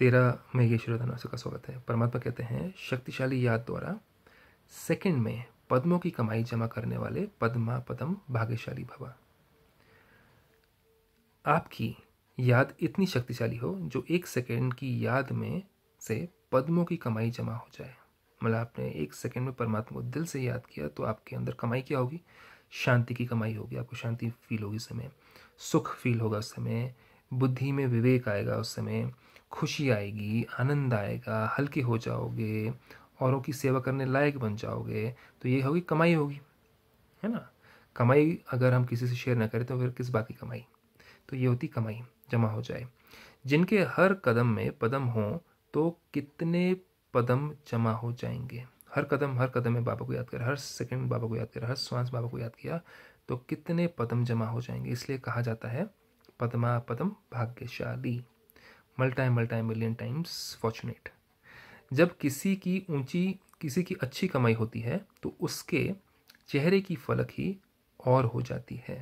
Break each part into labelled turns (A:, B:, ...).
A: तेरह में ये शिरोधारा का स्वागत है परमात्मा कहते हैं शक्तिशाली याद द्वारा सेकंड में पद्मों की कमाई जमा करने वाले पद्मा पद्म भाग्यशाली भवा आपकी याद इतनी शक्तिशाली हो जो एक सेकेंड की याद में से पद्मों की कमाई जमा हो जाए मतलब आपने एक सेकेंड में परमात्मा को दिल से याद किया तो आपके अंदर कमाई क्या होगी शांति की कमाई होगी आपको शांति फील होगी उस समय सुख फील होगा उस समय बुद्धि में विवेक आएगा उस समय खुशी आएगी आनंद आएगा हल्के हो जाओगे औरों की सेवा करने लायक बन जाओगे तो ये होगी कमाई होगी है ना कमाई अगर हम किसी से शेयर ना करें तो फिर किस बात की कमाई तो ये होती कमाई जमा हो जाए जिनके हर कदम में पदम हो तो कितने पदम जमा हो जाएंगे हर कदम हर कदम में बाबा को याद कर हर सेकंड बाबा को याद कर हर श्वास बाबा को याद किया तो कितने पदम जमा हो जाएंगे इसलिए कहा जाता है पदमा पदम भाग्यशाली multi multi million times fortunate जब किसी की ऊंची किसी की अच्छी कमाई होती है तो उसके चेहरे की फलक ही और हो जाती है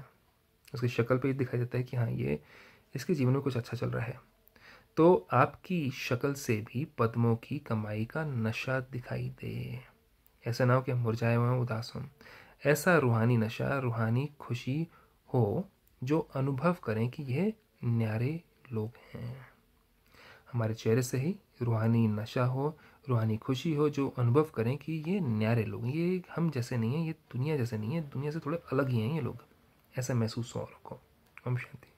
A: उसकी शक्ल पे दिखाई देता है कि हाँ ये इसके जीवन में कुछ अच्छा चल रहा है तो आपकी शक्ल से भी पद्मों की कमाई का नशा दिखाई दे ऐसा ना हो कि हम मुरझाए हुए हों उदास हों ऐसा रूहानी नशा रूहानी खुशी हो जो अनुभव करें कि यह न्यारे लोग हैं हमारे चेहरे से ही रूहानी नशा हो रूहानी खुशी हो जो अनुभव करें कि ये न्यारे लोग ये हम जैसे नहीं हैं ये दुनिया जैसे नहीं है दुनिया से थोड़े अलग ही हैं ये लोग ऐसा महसूस हो और को ओम शांति